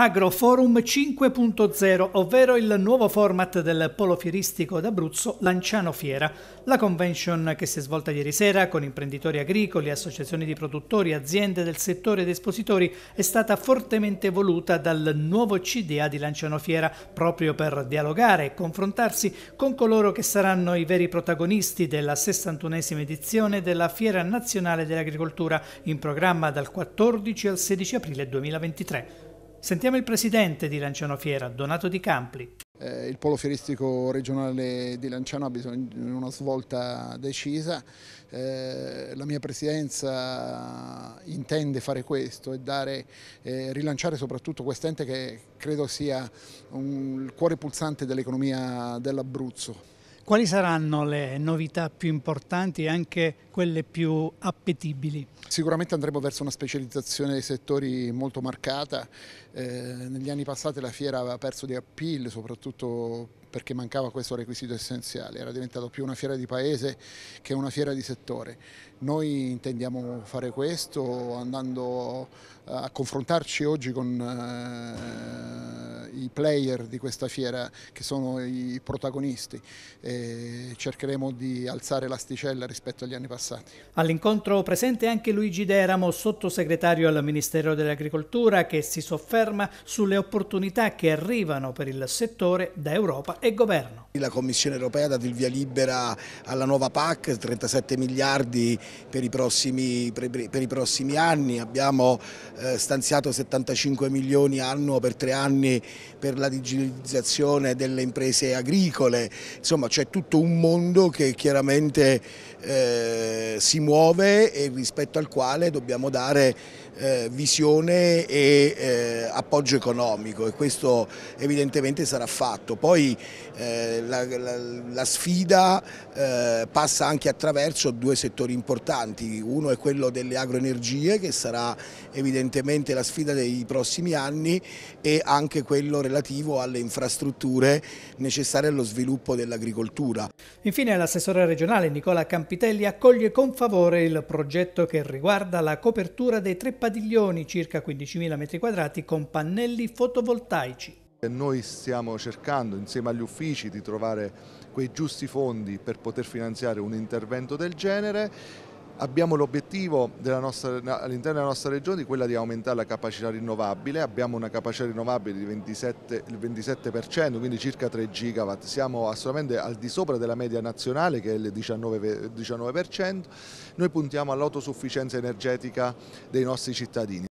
Agroforum 5.0, ovvero il nuovo format del polo fieristico d'Abruzzo Lanciano Fiera, la convention che si è svolta ieri sera con imprenditori agricoli, associazioni di produttori, aziende del settore ed espositori è stata fortemente voluta dal nuovo CDA di Lanciano Fiera proprio per dialogare e confrontarsi con coloro che saranno i veri protagonisti della 61esima edizione della Fiera Nazionale dell'Agricoltura in programma dal 14 al 16 aprile 2023. Sentiamo il presidente di Lanciano Fiera, Donato Di Campli. Eh, il polo fieristico regionale di Lanciano ha bisogno di una svolta decisa. Eh, la mia presidenza intende fare questo e dare, eh, rilanciare soprattutto quest'ente che credo sia un, il cuore pulsante dell'economia dell'Abruzzo. Quali saranno le novità più importanti e anche quelle più appetibili? Sicuramente andremo verso una specializzazione dei settori molto marcata. Eh, negli anni passati la fiera aveva perso di appeal, soprattutto perché mancava questo requisito essenziale, era diventato più una fiera di paese che una fiera di settore. Noi intendiamo fare questo andando eh, a confrontarci oggi con eh, i player di questa fiera che sono i protagonisti e cercheremo di alzare l'asticella rispetto agli anni passati. All'incontro presente anche Luigi Deramo, sottosegretario al Ministero dell'Agricoltura che si sofferma sulle opportunità che arrivano per il settore da Europa e governo. La Commissione europea ha dato il via libera alla nuova PAC, 37 miliardi per i prossimi, per i prossimi anni, abbiamo eh, stanziato 75 milioni annuo per tre anni per la digitalizzazione delle imprese agricole, insomma c'è tutto un mondo che chiaramente eh, si muove e rispetto al quale dobbiamo dare eh, visione e eh, appoggio economico e questo evidentemente sarà fatto. Poi eh, la, la, la, sfida eh, passa anche attraverso due settori importanti, uno è quello delle agroenergie che sarà evidentemente la sfida dei prossimi anni e anche quello relativo alle infrastrutture necessarie allo sviluppo dell'agricoltura. Infine l'assessore regionale Nicola Campitelli accoglie con favore il progetto che riguarda la copertura dei tre padiglioni circa 15.000 metri quadrati con pannelli fotovoltaici. Noi stiamo cercando insieme agli uffici di trovare quei giusti fondi per poter finanziare un intervento del genere. Abbiamo l'obiettivo all'interno della nostra regione di quella di aumentare la capacità rinnovabile, abbiamo una capacità rinnovabile del 27, 27%, quindi circa 3 gigawatt, siamo assolutamente al di sopra della media nazionale che è il 19%, 19%. noi puntiamo all'autosufficienza energetica dei nostri cittadini.